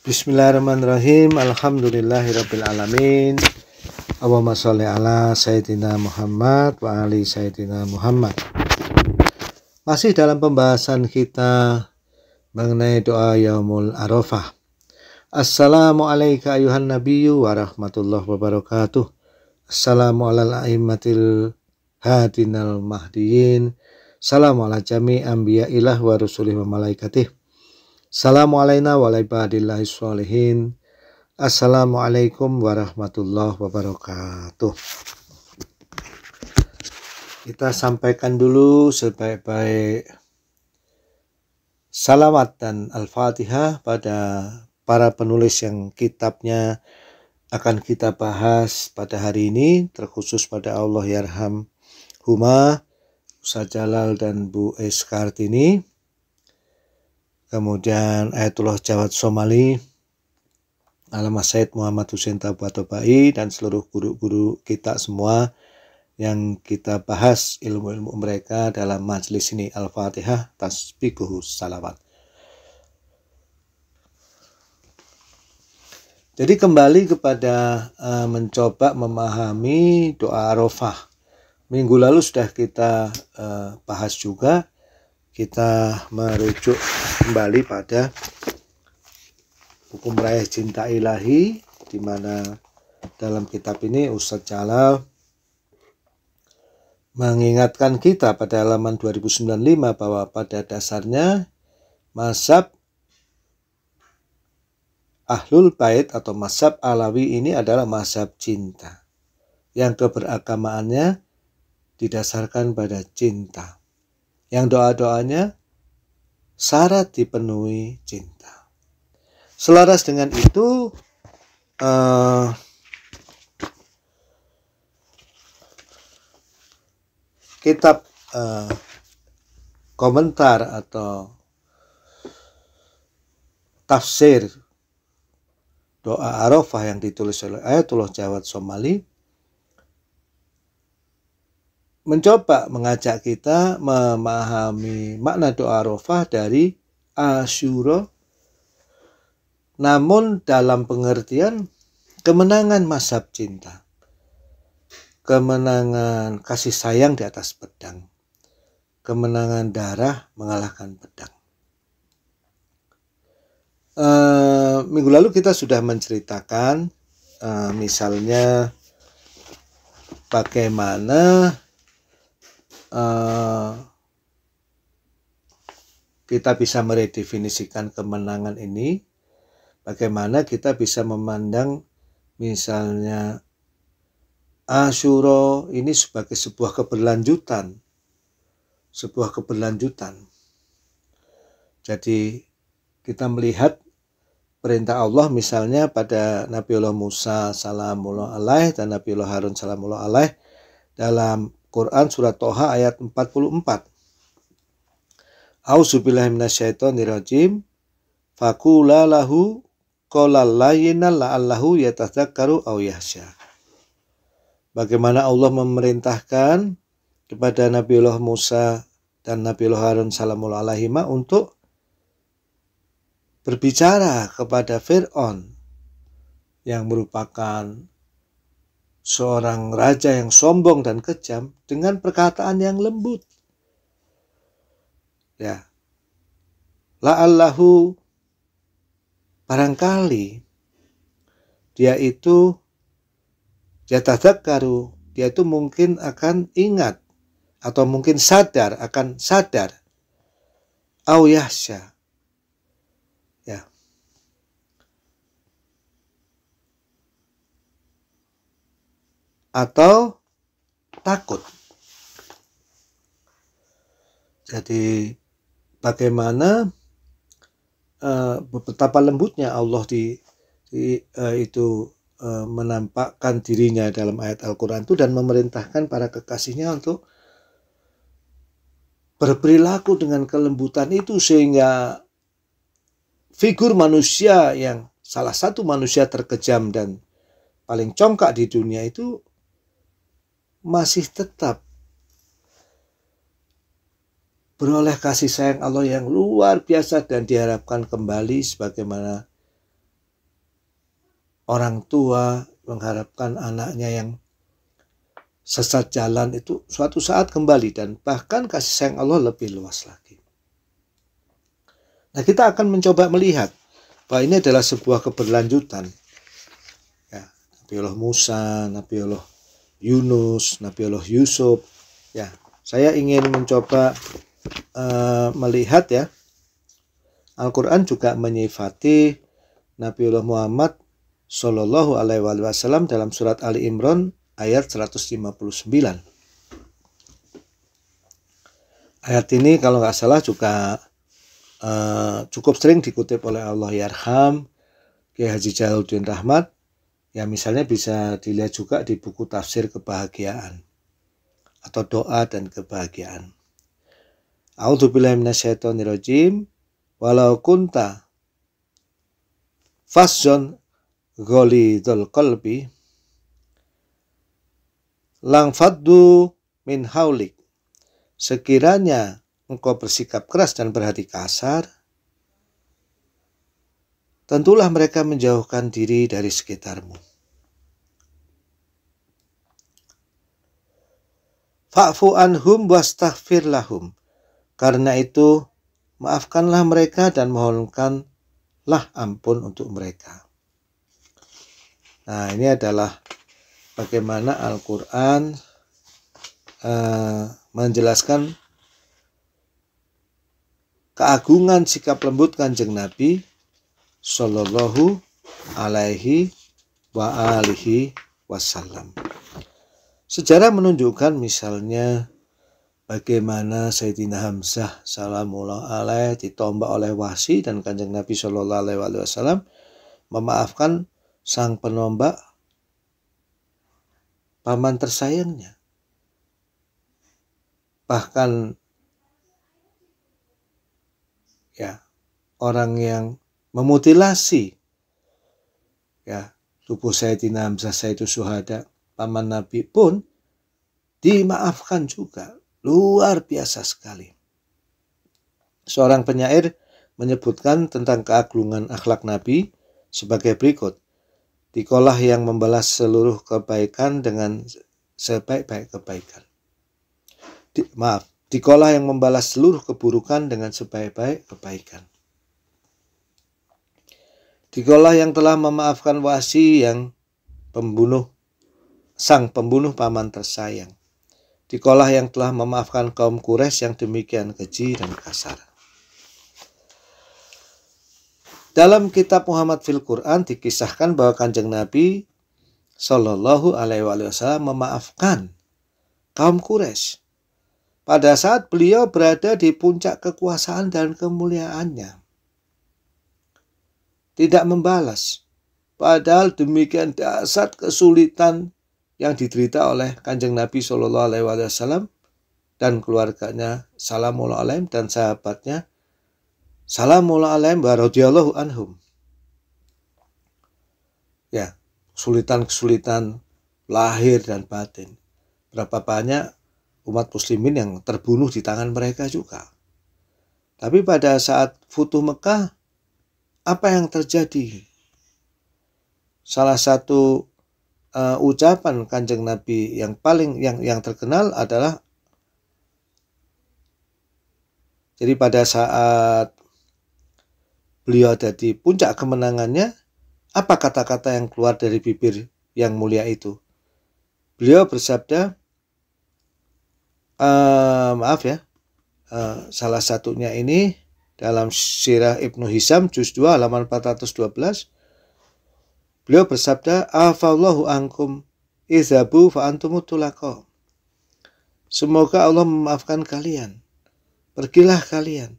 Bismillahirrahmanirrahim. Alhamdulillahirrabbilalamin. Allahumma sholli ala Sayyidina Muhammad wa ali Sayyidina Muhammad. Masih dalam pembahasan kita mengenai doa Yaumul Arafah. Assalamualaikum ayuhan nabiyyu wa rahmatullahi wabarakatuh. Assalamu ala a'immatil hadinal mahdiyin. Salam ala wabarakatuh. anbiya'illah wa rusulih wa malaikatih Assalamualaikum warahmatullahi wabarakatuh. Kita sampaikan dulu sebaik-baik salawat dan al-fatihah pada para penulis yang kitabnya akan kita bahas pada hari ini terkhusus pada Allah Yarham Huma Ustaz Jalal dan Bu Eskartini. Kartini kemudian Ayatullah Jawad Somali, Alamat Said Muhammad Hussein Tabatobai dan seluruh guru-guru kita semua yang kita bahas ilmu-ilmu mereka dalam majelis ini Al-Fatihah Tasbikuhu Salawat. Jadi kembali kepada uh, mencoba memahami doa Arafah. Minggu lalu sudah kita uh, bahas juga kita merujuk kembali pada hukum raya cinta ilahi di mana dalam kitab ini Ustadz Jalal mengingatkan kita pada halaman 2095 bahwa pada dasarnya mazhab Ahlul Bait atau mazhab Alawi ini adalah mazhab cinta yang keberagamaannya didasarkan pada cinta. Yang doa-doanya syarat dipenuhi cinta. Selaras dengan itu, uh, kitab uh, komentar atau tafsir doa Arafah yang ditulis oleh Ayatullah Jawad Somali mencoba mengajak kita memahami makna doa Arafah dari Asyura. Namun dalam pengertian kemenangan masab cinta. Kemenangan kasih sayang di atas pedang. Kemenangan darah mengalahkan pedang. E, minggu lalu kita sudah menceritakan e, misalnya bagaimana Eh, kita bisa meredefinisikan kemenangan ini bagaimana kita bisa memandang misalnya Asyuro ini sebagai sebuah keberlanjutan sebuah keberlanjutan jadi kita melihat perintah Allah misalnya pada Nabi Allah Musa salamullah alaih dan Nabiullah Harun salamullah alaih dalam Quran surat Toha ayat 44. Auzubillahiminasyaitonirrojim. Fakula lahu kolal layina la'allahu yatadzakkaru yahsya. Bagaimana Allah memerintahkan kepada Nabi Allah Musa dan Nabi Allah Harun salamul alaihima untuk berbicara kepada Fir'aun yang merupakan seorang raja yang sombong dan kejam dengan perkataan yang lembut. Ya. la La'allahu barangkali dia itu yatadzakkaru, dia itu mungkin akan ingat atau mungkin sadar akan sadar. Au atau takut. Jadi bagaimana uh, betapa lembutnya Allah di, di uh, itu uh, menampakkan dirinya dalam ayat Al-Qur'an itu dan memerintahkan para kekasihnya untuk berperilaku dengan kelembutan itu sehingga figur manusia yang salah satu manusia terkejam dan paling congkak di dunia itu masih tetap beroleh kasih sayang Allah yang luar biasa dan diharapkan kembali sebagaimana orang tua mengharapkan anaknya yang sesat jalan itu suatu saat kembali dan bahkan kasih sayang Allah lebih luas lagi. Nah kita akan mencoba melihat bahwa ini adalah sebuah keberlanjutan. Ya, Nabi Allah Musa, Nabi Allah Yunus, Nabi Allah Yusuf. Ya, saya ingin mencoba uh, melihat ya. Al-Qur'an juga menyifati Nabi Allah Muhammad Shallallahu alaihi wasallam dalam surat Ali Imran ayat 159. Ayat ini kalau nggak salah juga uh, cukup sering dikutip oleh Allah Yarham Kiai Haji Jaluddin Rahmat Ya misalnya bisa dilihat juga di buku tafsir kebahagiaan atau doa dan kebahagiaan. rajim. Walau kunta fasjon golidul qalbi lang faddu min haulik. Sekiranya engkau bersikap keras dan berhati kasar, tentulah mereka menjauhkan diri dari sekitarmu. Fa'fu anhum wastaghfir lahum. Karena itu, maafkanlah mereka dan mohonkanlah ampun untuk mereka. Nah, ini adalah bagaimana Al-Quran uh, menjelaskan keagungan sikap lembut Kanjeng Nabi Sallallahu alaihi wa alihi wasallam. Sejarah menunjukkan misalnya bagaimana Sayyidina Hamzah salamullah alaih ditombak oleh wasi dan kanjeng Nabi Shallallahu alaihi wasallam memaafkan sang penombak paman tersayangnya. Bahkan ya orang yang memutilasi ya tubuh Sayyidina Hamzah itu Suhada paman Nabi pun dimaafkan juga luar biasa sekali seorang penyair menyebutkan tentang keagungan akhlak Nabi sebagai berikut dikolah yang membalas seluruh kebaikan dengan sebaik-baik kebaikan di, maaf dikolah yang membalas seluruh keburukan dengan sebaik-baik kebaikan Dikolah yang telah memaafkan wasi yang pembunuh, sang pembunuh paman tersayang. Dikolah yang telah memaafkan kaum kures yang demikian keji dan kasar. Dalam kitab Muhammad fil Quran dikisahkan bahwa kanjeng Nabi Shallallahu Alaihi Wasallam memaafkan kaum kures pada saat beliau berada di puncak kekuasaan dan kemuliaannya tidak membalas. Padahal demikian dasar kesulitan yang diderita oleh Kanjeng Nabi Shallallahu Alaihi Wasallam dan keluarganya salamualaikum Alaihim dan sahabatnya salamualaikum Alaihim anhum. Ya, kesulitan-kesulitan lahir dan batin. Berapa banyak umat muslimin yang terbunuh di tangan mereka juga. Tapi pada saat Futuh Mekah, apa yang terjadi? Salah satu uh, ucapan Kanjeng Nabi yang paling yang yang terkenal adalah jadi pada saat beliau ada di puncak kemenangannya, apa kata-kata yang keluar dari bibir yang mulia itu? Beliau bersabda, uh, maaf ya, uh, salah satunya ini dalam sirah Ibnu Hisam juz 2 halaman 412 beliau bersabda afallahu ankum izabu fa antum Semoga Allah memaafkan kalian. Pergilah kalian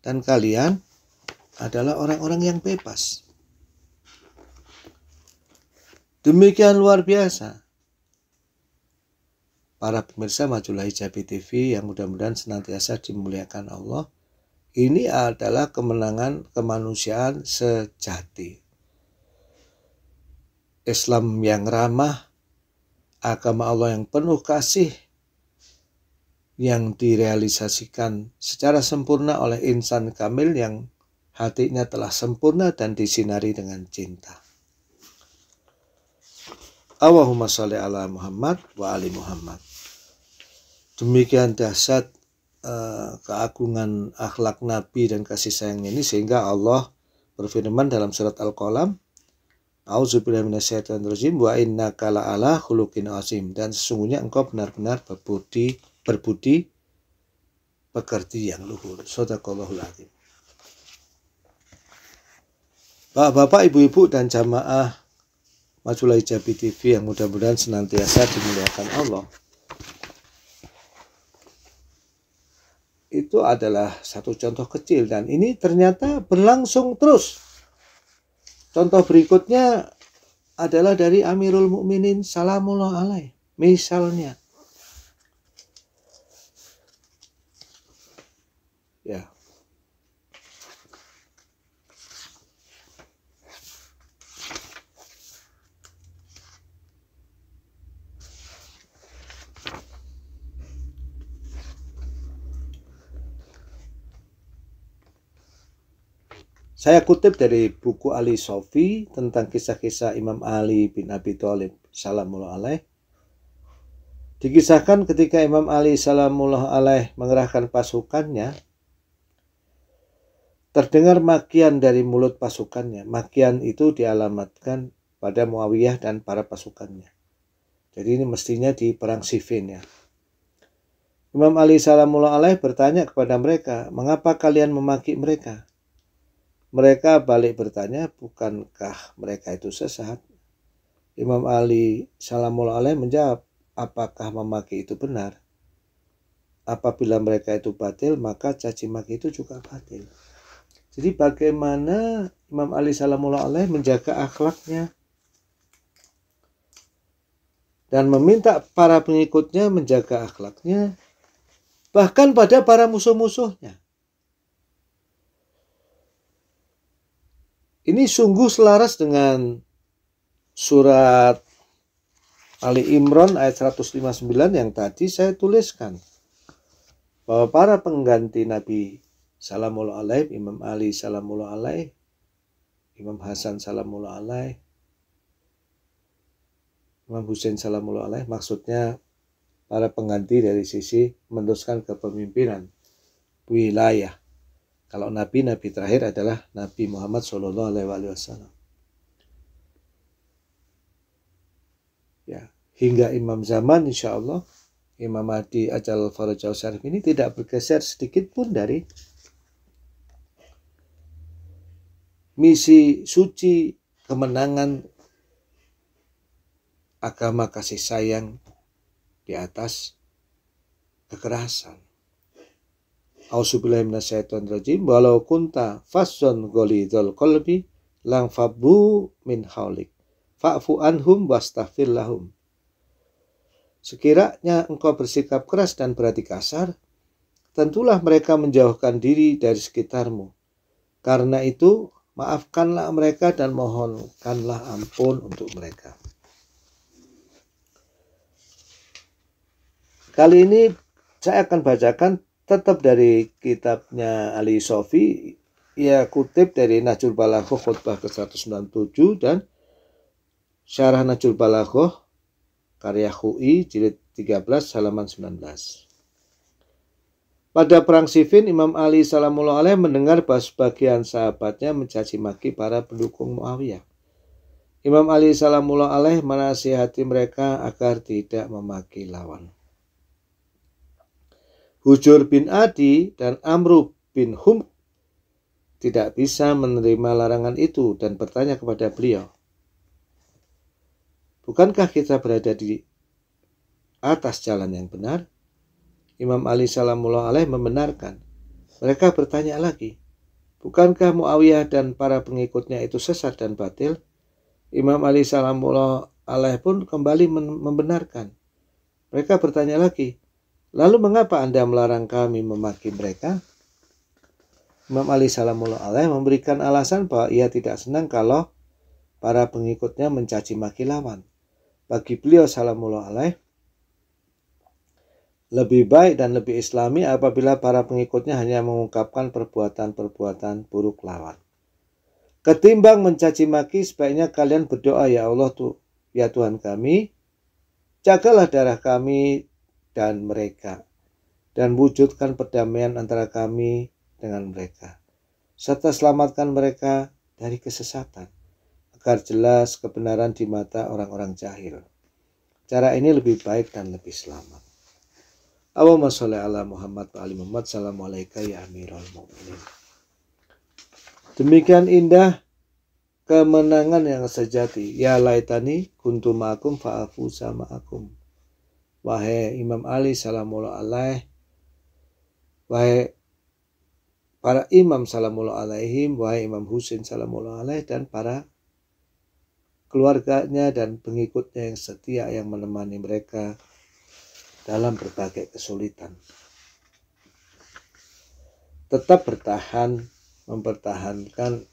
dan kalian adalah orang-orang yang bebas. Demikian luar biasa. Para pemirsa Majulah Hijabi TV yang mudah-mudahan senantiasa dimuliakan Allah. Ini adalah kemenangan kemanusiaan sejati. Islam yang ramah, agama Allah yang penuh kasih, yang direalisasikan secara sempurna oleh insan kamil yang hatinya telah sempurna dan disinari dengan cinta. Allahumma sholli ala Muhammad wa ali Muhammad. Demikian dahsyat uh, keagungan akhlak Nabi dan kasih sayang ini sehingga Allah berfirman dalam surat Al-Qalam Auzubillahi minasyaitonirrajim wa kala Allah khuluqin azim dan sesungguhnya engkau benar-benar berbudi berbudi pekerti yang luhur. Sadaqallahul azim. Bapak-bapak, ibu-ibu dan jamaah Majulah Ijabi TV yang mudah-mudahan senantiasa dimuliakan Allah. itu adalah satu contoh kecil dan ini ternyata berlangsung terus. Contoh berikutnya adalah dari Amirul Mukminin Salamullah Alaih. Misalnya Saya kutip dari buku Ali Sofi tentang kisah-kisah Imam Ali bin Abi Thalib salamullah alaih. Dikisahkan ketika Imam Ali salamullah alaih mengerahkan pasukannya, terdengar makian dari mulut pasukannya. Makian itu dialamatkan pada Muawiyah dan para pasukannya. Jadi ini mestinya di perang Siffin ya. Imam Ali salamullah alaih bertanya kepada mereka, "Mengapa kalian memaki mereka?" Mereka balik bertanya, bukankah mereka itu sesat? Imam Ali Salamullah Alaih menjawab, apakah memaki itu benar? Apabila mereka itu batil, maka caci maki itu juga batil. Jadi bagaimana Imam Ali Salamullah Alaih menjaga akhlaknya dan meminta para pengikutnya menjaga akhlaknya bahkan pada para musuh-musuhnya. Ini sungguh selaras dengan surat Ali Imran ayat 159 yang tadi saya tuliskan. Bahwa para pengganti Nabi Salamullah Alaih, Imam Ali Salamullah Alaih, Imam Hasan Salamullah Alaih, Imam Hussein Salamullah Alaih, maksudnya para pengganti dari sisi meneruskan kepemimpinan wilayah. Kalau nabi, nabi terakhir adalah Nabi Muhammad Shallallahu Alaihi Wasallam. Ya, hingga imam zaman, insya Allah, Imam Mahdi Ajal Farajau Syarif ini tidak bergeser sedikit pun dari misi suci kemenangan agama kasih sayang di atas kekerasan. Auzubillahi minasyaitonirrajim walau kunta fasson ghalidhal qalbi lang fabu min haulik fa'fu anhum wastaghfir lahum Sekiranya engkau bersikap keras dan berhati kasar, tentulah mereka menjauhkan diri dari sekitarmu. Karena itu, maafkanlah mereka dan mohonkanlah ampun untuk mereka. Kali ini saya akan bacakan tetap dari kitabnya Ali Sofi ia kutip dari Najul Balaghah khutbah ke-197 dan Syarah Najul Balaghah karya Hui jilid 13 halaman 19. Pada perang Siffin Imam Ali salamullah alaih mendengar bahwa sebagian sahabatnya mencaci maki para pendukung Muawiyah. Imam Ali salamullah alaih menasihati mereka agar tidak memaki lawan. Hujur bin Adi dan Amru bin Hum tidak bisa menerima larangan itu dan bertanya kepada beliau, "Bukankah kita berada di atas jalan yang benar?" Imam Ali Salamullah Alaih membenarkan. Mereka bertanya lagi, "Bukankah Muawiyah dan para pengikutnya itu sesat dan batil?" Imam Ali Salamullah Alaih pun kembali membenarkan. Mereka bertanya lagi, Lalu mengapa Anda melarang kami memaki mereka? Imam Ali Salamullah Alaih memberikan alasan bahwa ia tidak senang kalau para pengikutnya mencaci maki lawan. Bagi beliau Salamullah Alaih, lebih baik dan lebih islami apabila para pengikutnya hanya mengungkapkan perbuatan-perbuatan buruk lawan. Ketimbang mencaci maki, sebaiknya kalian berdoa, ya Allah, tu, ya Tuhan kami, jagalah darah kami dan mereka, dan wujudkan perdamaian antara kami dengan mereka, serta selamatkan mereka dari kesesatan, agar jelas kebenaran di mata orang-orang jahil. Cara ini lebih baik dan lebih selamat. Allahumma sholli ala Muhammad wa ali Muhammad. Assalamualaikum ya amirul mu'minin. Demikian indah kemenangan yang sejati. Ya laitani kuntum fa'afu samaakum. Wahai Imam Ali salamullah alaih, wahai para imam salamullah alaihim, wahai Imam Husin salamullah alaih, dan para keluarganya dan pengikutnya yang setia yang menemani mereka dalam berbagai kesulitan. Tetap bertahan, mempertahankan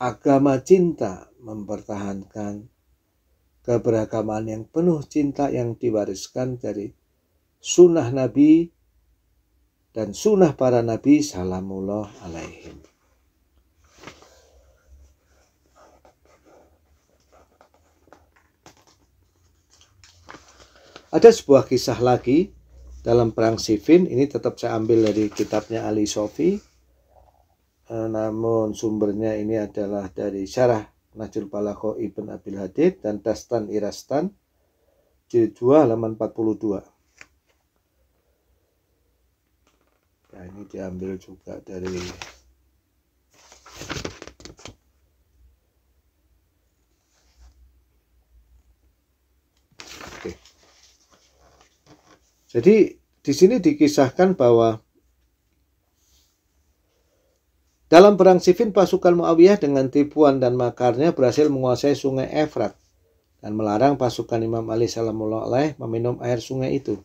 Agama cinta mempertahankan keberagaman yang penuh cinta yang diwariskan dari sunnah Nabi dan sunnah para Nabi salamullah alaihim. Ada sebuah kisah lagi dalam perang Siffin, ini tetap saya ambil dari kitabnya Ali Sofi Eh, namun sumbernya ini adalah dari syarah Najul palako Ibn Abil Hadid dan Dastan Irastan jilid 2 halaman 42 nah ini diambil juga dari Jadi di sini dikisahkan bahwa dalam perang Siffin, pasukan Muawiyah dengan tipuan dan makarnya berhasil menguasai sungai Efrat dan melarang pasukan Imam Ali Salamullah Alaih meminum air sungai itu.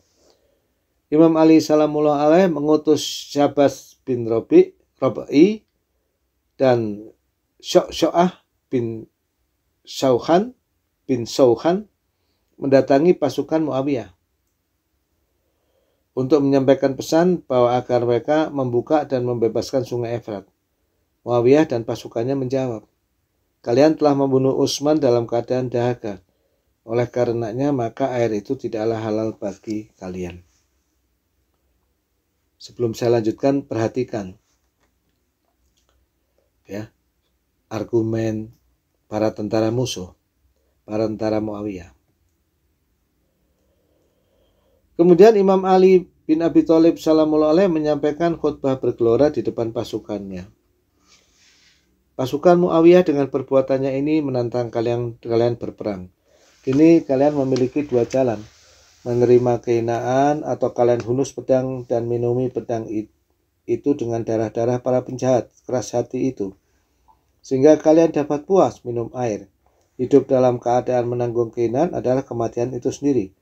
Imam Ali Salamullah Alaih mengutus Syabas bin Robi, Robi dan Syok'ah bin Sauhan bin Sauhan mendatangi pasukan Muawiyah untuk menyampaikan pesan bahwa agar mereka membuka dan membebaskan sungai Efrat. Muawiyah dan pasukannya menjawab, Kalian telah membunuh Utsman dalam keadaan dahaga. Oleh karenanya maka air itu tidaklah halal bagi kalian. Sebelum saya lanjutkan, perhatikan ya argumen para tentara musuh, para tentara Muawiyah. Kemudian Imam Ali bin Abi Thalib salamullah menyampaikan khutbah bergelora di depan pasukannya. Pasukan Muawiyah dengan perbuatannya ini menantang kalian kalian berperang. Kini kalian memiliki dua jalan, menerima kehinaan atau kalian hunus pedang dan minumi pedang itu dengan darah-darah para penjahat keras hati itu. Sehingga kalian dapat puas minum air. Hidup dalam keadaan menanggung kehinaan adalah kematian itu sendiri.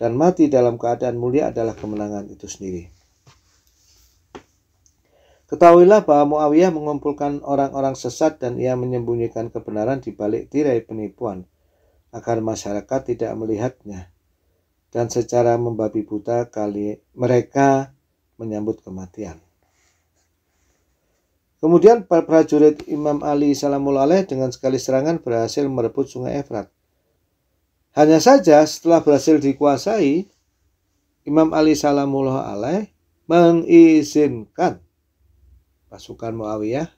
Dan mati dalam keadaan mulia adalah kemenangan itu sendiri. Ketahuilah bahwa Muawiyah mengumpulkan orang-orang sesat dan ia menyembunyikan kebenaran di balik tirai penipuan agar masyarakat tidak melihatnya. Dan secara membabi buta kali mereka menyambut kematian. Kemudian para prajurit Imam Ali Salamul Alaih dengan sekali serangan berhasil merebut sungai Efrat. Hanya saja setelah berhasil dikuasai, Imam Ali Salamullah Alaih mengizinkan pasukan Muawiyah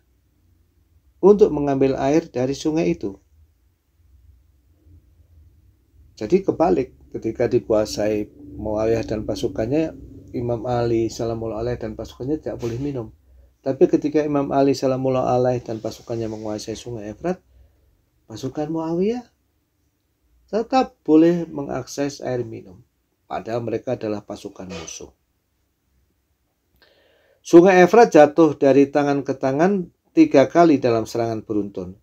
untuk mengambil air dari sungai itu. Jadi kebalik ketika dikuasai Muawiyah dan pasukannya Imam Ali salamullah alaih dan pasukannya tidak boleh minum. Tapi ketika Imam Ali salamullah alaih dan pasukannya menguasai sungai Efrat, pasukan Muawiyah tetap boleh mengakses air minum. Padahal mereka adalah pasukan musuh. Sungai Efrat jatuh dari tangan ke tangan tiga kali dalam serangan beruntun.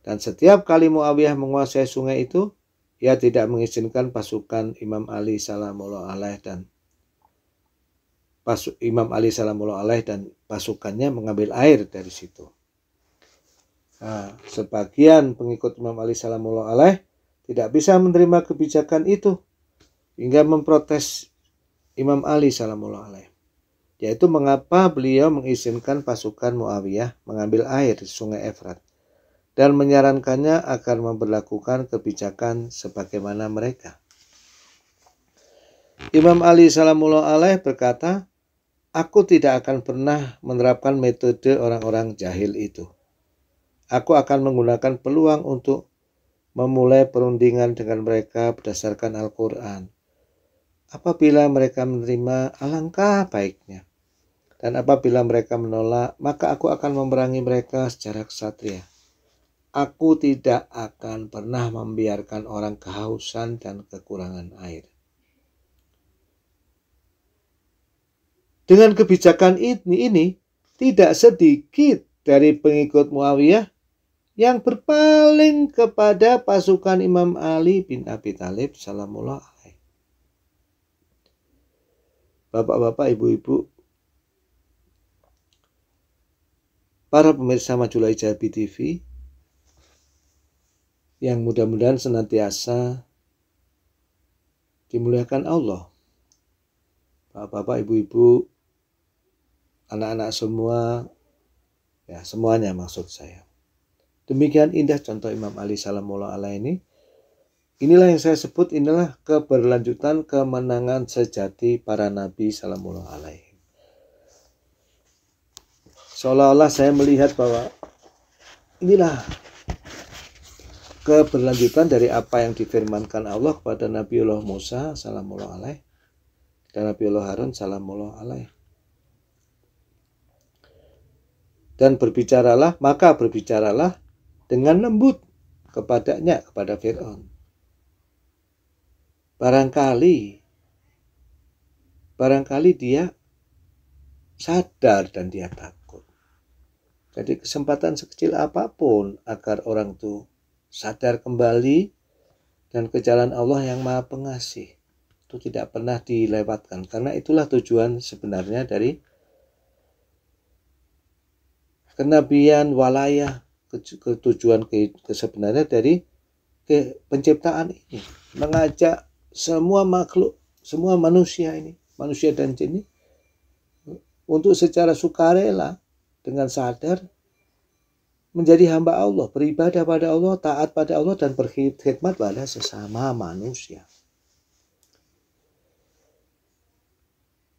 Dan setiap kali Muawiyah menguasai sungai itu, ia tidak mengizinkan pasukan Imam Ali salamullah alaih dan pasu, Imam Ali salamullah alaih dan pasukannya mengambil air dari situ. Nah, sebagian pengikut Imam Ali salamullah alaih tidak bisa menerima kebijakan itu hingga memprotes Imam Ali salamullah alaih yaitu mengapa beliau mengizinkan pasukan Muawiyah mengambil air di sungai Efrat dan menyarankannya agar memperlakukan kebijakan sebagaimana mereka. Imam Ali Salamullah Alaih berkata, Aku tidak akan pernah menerapkan metode orang-orang jahil itu. Aku akan menggunakan peluang untuk memulai perundingan dengan mereka berdasarkan Al-Quran. Apabila mereka menerima, alangkah baiknya. Dan apabila mereka menolak, maka aku akan memerangi mereka secara kesatria. Aku tidak akan pernah membiarkan orang kehausan dan kekurangan air. Dengan kebijakan ini, ini tidak sedikit dari pengikut Muawiyah yang berpaling kepada pasukan Imam Ali bin Abi Thalib salamullah Bapak-bapak, ibu-ibu, para pemirsa Majulai Jabi TV yang mudah-mudahan senantiasa dimuliakan Allah. Bapak-bapak, ibu-ibu, anak-anak semua, ya semuanya maksud saya. Demikian indah contoh Imam Ali Salamullah ala ini. Inilah yang saya sebut inilah keberlanjutan kemenangan sejati para nabi salamullah alaihi seolah-olah saya melihat bahwa inilah keberlanjutan dari apa yang difirmankan Allah kepada Nabi Allah Musa salamullah alaih dan Nabi Allah Harun salamullah alaih dan berbicaralah maka berbicaralah dengan lembut kepadanya kepada Fir'aun barangkali barangkali dia sadar dan dia takut jadi kesempatan sekecil apapun agar orang itu sadar kembali dan ke jalan Allah yang maha pengasih itu tidak pernah dilewatkan karena itulah tujuan sebenarnya dari kenabian walayah ketujuan ke, sebenarnya dari ke penciptaan ini mengajak semua makhluk semua manusia ini manusia dan jin ini untuk secara sukarela dengan sadar menjadi hamba Allah, beribadah pada Allah, taat pada Allah, dan berkhidmat pada sesama manusia.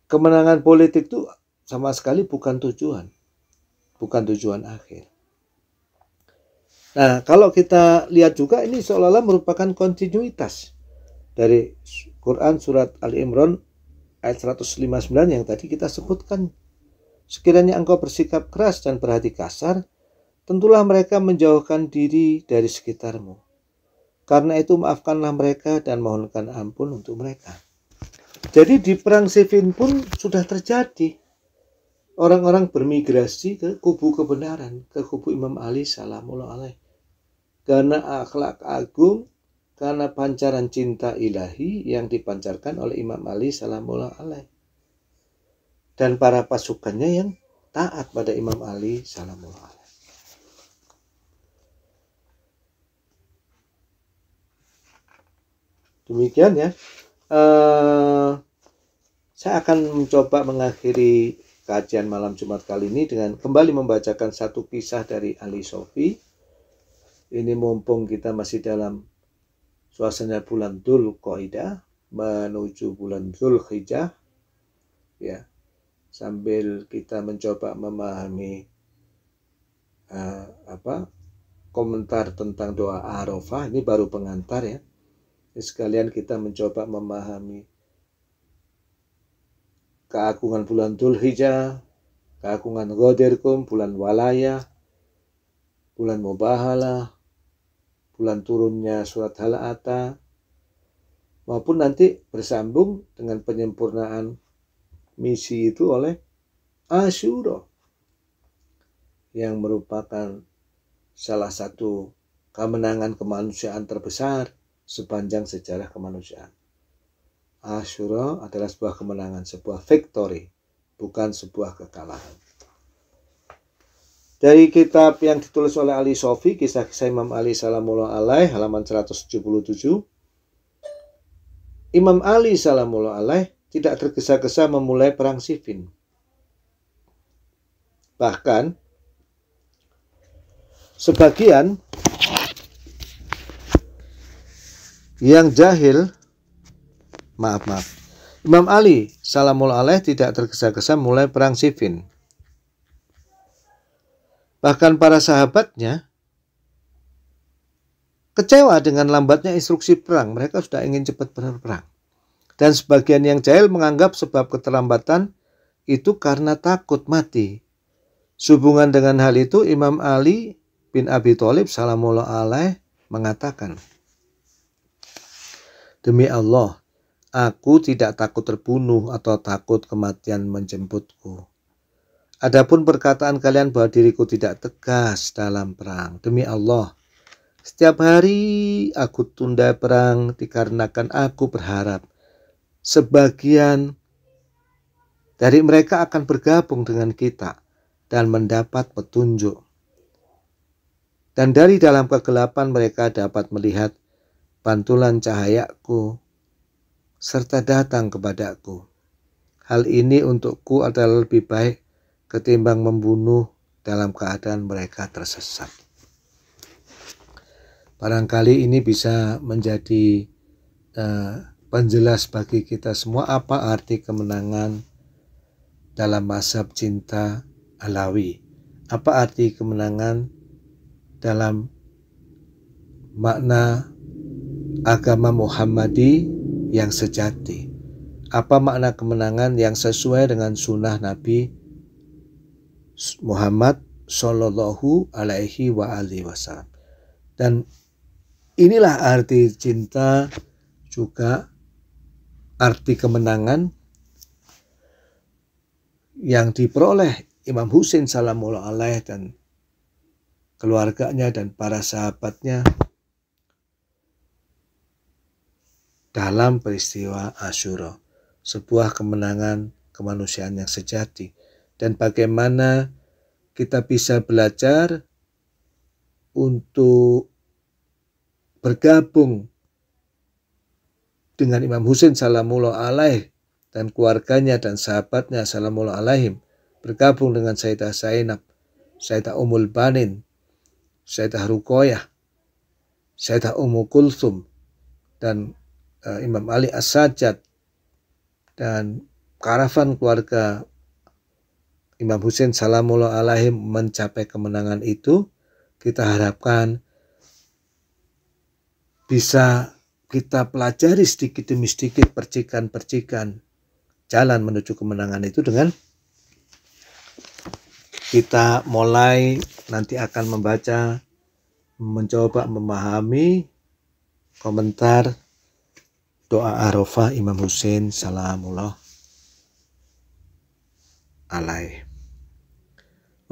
Kemenangan politik itu sama sekali bukan tujuan, bukan tujuan akhir. Nah, kalau kita lihat juga ini seolah-olah merupakan kontinuitas dari Quran surat Al Imran ayat 159 yang tadi kita sebutkan Sekiranya engkau bersikap keras dan berhati kasar, tentulah mereka menjauhkan diri dari sekitarmu. Karena itu maafkanlah mereka dan mohonkan ampun untuk mereka. Jadi di perang Sifin pun sudah terjadi. Orang-orang bermigrasi ke kubu kebenaran, ke kubu Imam Ali salamullah alaih. Karena akhlak agung karena pancaran cinta ilahi yang dipancarkan oleh Imam Ali salamullah alaih dan para pasukannya yang taat pada Imam Ali salamullah alaihi. Demikian ya. Uh, saya akan mencoba mengakhiri kajian malam Jumat kali ini dengan kembali membacakan satu kisah dari Ali Sofi. Ini mumpung kita masih dalam suasana bulan Dhul Qaidah menuju bulan Dhul Hijjah. Ya, sambil kita mencoba memahami uh, apa komentar tentang doa Arafah ini baru pengantar ya. Sekalian kita mencoba memahami keagungan bulan Dzulhijjah, keagungan Ghadirkum, bulan Walaya, bulan mubahala bulan turunnya surat Halata, maupun nanti bersambung dengan penyempurnaan misi itu oleh Asyuro yang merupakan salah satu kemenangan kemanusiaan terbesar sepanjang sejarah kemanusiaan. Asyuro adalah sebuah kemenangan, sebuah victory, bukan sebuah kekalahan. Dari kitab yang ditulis oleh Ali Sofi, kisah-kisah Imam Ali Salamullah Alaih, halaman 177. Imam Ali Salamullah Alaih tidak tergesa-gesa memulai perang Siffin. Bahkan, sebagian yang jahil, maaf, maaf, Imam Ali salamul alaih tidak tergesa-gesa mulai perang Siffin. Bahkan para sahabatnya kecewa dengan lambatnya instruksi perang. Mereka sudah ingin cepat berperang. Dan sebagian yang jahil menganggap sebab keterlambatan itu karena takut mati. Sehubungan dengan hal itu Imam Ali bin Abi Thalib salamullah alaih mengatakan, Demi Allah, aku tidak takut terbunuh atau takut kematian menjemputku. Adapun perkataan kalian bahwa diriku tidak tegas dalam perang, demi Allah, setiap hari aku tunda perang dikarenakan aku berharap sebagian dari mereka akan bergabung dengan kita dan mendapat petunjuk. Dan dari dalam kegelapan mereka dapat melihat pantulan cahayaku serta datang kepadaku. Hal ini untukku adalah lebih baik ketimbang membunuh dalam keadaan mereka tersesat. Barangkali ini bisa menjadi uh, penjelas bagi kita semua apa arti kemenangan dalam mazhab cinta alawi. Apa arti kemenangan dalam makna agama Muhammadi yang sejati. Apa makna kemenangan yang sesuai dengan sunnah Nabi Muhammad saw Alaihi wa alihi Wasallam. Dan inilah arti cinta juga arti kemenangan yang diperoleh Imam Husin salamullah alaih dan keluarganya dan para sahabatnya dalam peristiwa Asyura, sebuah kemenangan kemanusiaan yang sejati dan bagaimana kita bisa belajar untuk bergabung dengan Imam Husin salamullah alaih dan keluarganya dan sahabatnya salamullah alaihim bergabung dengan Sayyidah Zainab, Sayyidah Umul Banin, Sayyidah Rukoyah, Sayyidah Umul Kulsum, dan uh, Imam Ali As-Sajjad, dan karavan keluarga Imam Husin Salamullah Alaihim mencapai kemenangan itu, kita harapkan bisa kita pelajari sedikit demi sedikit percikan-percikan jalan menuju kemenangan itu dengan kita mulai nanti akan membaca mencoba memahami komentar doa Arafah Imam Hussein salamullah alaih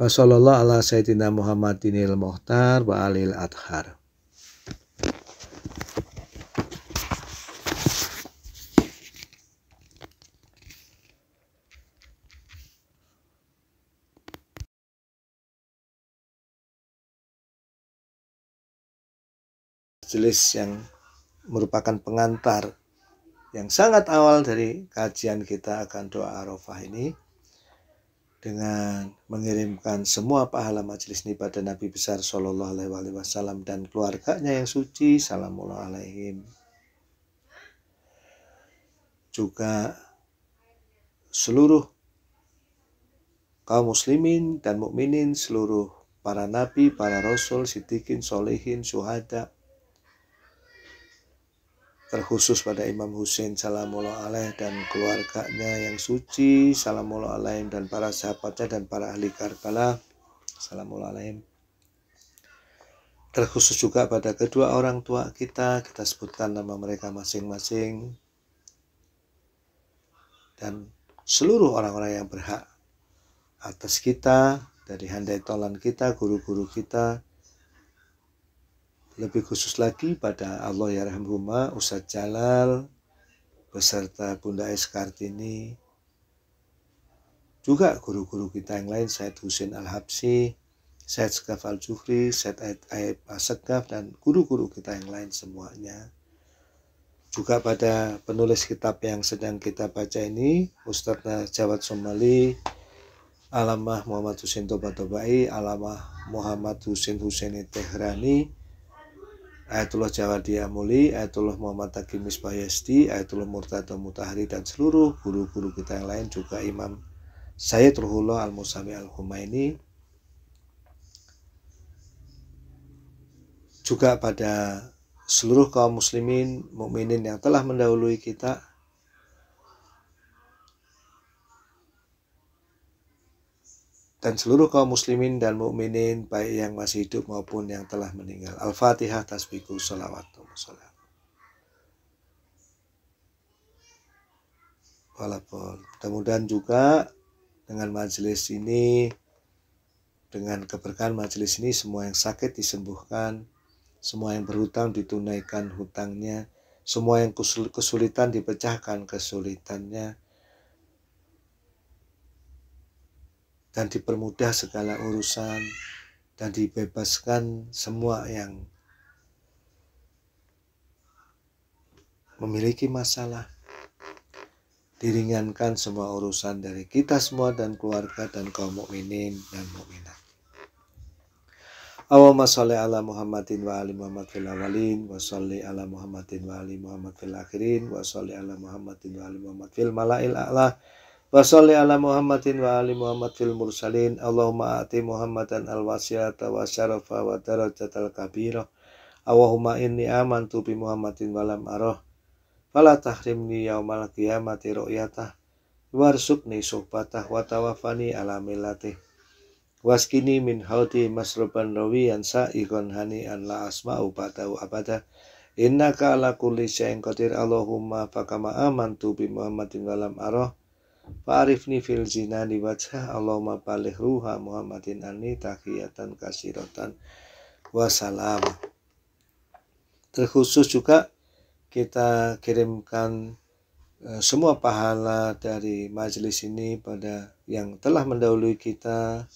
Wassalamualaikum warahmatullahi wabarakatuh. majelis yang merupakan pengantar yang sangat awal dari kajian kita akan doa Arafah ini dengan mengirimkan semua pahala majelis ini pada Nabi besar Shallallahu Alaihi Wasallam dan keluarganya yang suci Salamullah Alaihim juga seluruh kaum muslimin dan mukminin seluruh para nabi, para rasul, sitikin, solehin, syuhada, terkhusus pada Imam Hussein salamullah alaih dan keluarganya yang suci salamullah alaih dan para sahabatnya dan para ahli Karbala salamullah alaih terkhusus juga pada kedua orang tua kita kita sebutkan nama mereka masing-masing dan seluruh orang-orang yang berhak atas kita dari handai tolan kita guru-guru kita lebih khusus lagi pada Allah ya rahmahumma Ustadz Jalal beserta Bunda Eskartini, juga guru-guru kita yang lain Said Husin Al-Habsi Said Sekaf Al-Jufri Said Aib Asegaf dan guru-guru kita yang lain semuanya juga pada penulis kitab yang sedang kita baca ini Ustadz Jawad Somali Alamah Muhammad Husin Toba Tobai Alamah Muhammad Husin Husaini Tehrani Ayatullah Jawa Muli, Ayatullah Muhammad Taqi Misbayesti, Ayatullah Murtadha Mutahari dan seluruh guru-guru kita yang lain juga Imam Sayyid Ruhullah Al-Musami Al-Humaini juga pada seluruh kaum muslimin, mukminin yang telah mendahului kita dan seluruh kaum muslimin dan mukminin baik yang masih hidup maupun yang telah meninggal. Al-Fatihah tasbihku salawat salam. Walaupun mudah-mudahan juga dengan majelis ini dengan keberkahan majelis ini semua yang sakit disembuhkan, semua yang berhutang ditunaikan hutangnya, semua yang kesulitan dipecahkan kesulitannya dan dipermudah segala urusan dan dibebaskan semua yang memiliki masalah diringankan semua urusan dari kita semua dan keluarga dan kaum mukminin dan mukminat. Allahumma sholli ala Muhammadin wa ali Muhammad fil awalin wa sholli ala Muhammadin wa ali Muhammad fil akhirin wa sholli ala Muhammadin wa ali Muhammad fil malail a'la Wa ala Muhammadin wa ali Muhammad fil mursalin. Allahumma ati Muhammadan al-wasiyata wa syarafa wa al kabirah. Allahumma inni amantu bi Muhammadin walam aroh. Fala tahrimni yaumal qiyamati ru'yatah. Warsukni suhbatah wa tawafani ala milatih. Waskini min hauti masruban rawiyan sa'ikon an la asma'u batahu abadah. Innaka ala kulli syai'in qadir Allahumma fakama amantu bi Muhammadin walam aroh. Fa'arifni fil zina di wajah Allahumma balih ruha Muhammadin anni tahiyatan kasirotan wasalam. Terkhusus juga kita kirimkan eh, semua pahala dari majelis ini pada yang telah mendahului kita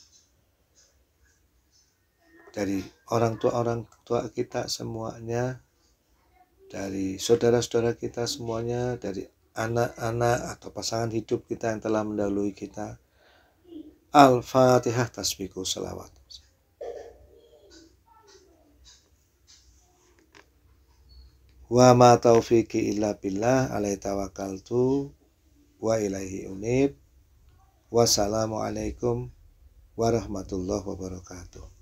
dari orang tua orang tua kita semuanya dari saudara-saudara kita semuanya dari anak-anak atau pasangan hidup kita yang telah mendahului kita. Al-Fatihah tasbiku salawat. Wa ma taufiqi illa billah alaih tawakkaltu wa ilaihi unib. Wassalamualaikum warahmatullahi wabarakatuh.